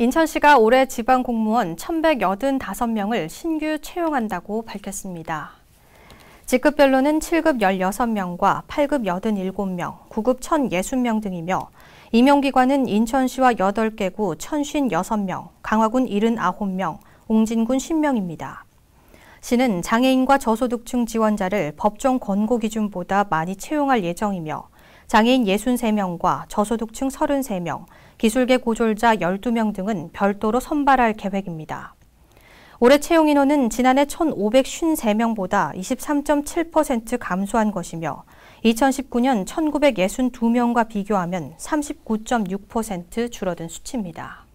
인천시가 올해 지방 공무원 1,185명을 신규 채용한다고 밝혔습니다. 직급별로는 7급 16명과 8급 87명, 9급 1,060명 등이며 임용기관은 인천시와 8개구 1,056명, 강화군 79명, 옹진군 10명입니다. 시는 장애인과 저소득층 지원자를 법정 권고 기준보다 많이 채용할 예정이며 장애인 63명과 저소득층 33명, 기술계 고졸자 12명 등은 별도로 선발할 계획입니다. 올해 채용 인원은 지난해 1,553명보다 23.7% 감소한 것이며 2019년 1,962명과 비교하면 39.6% 줄어든 수치입니다.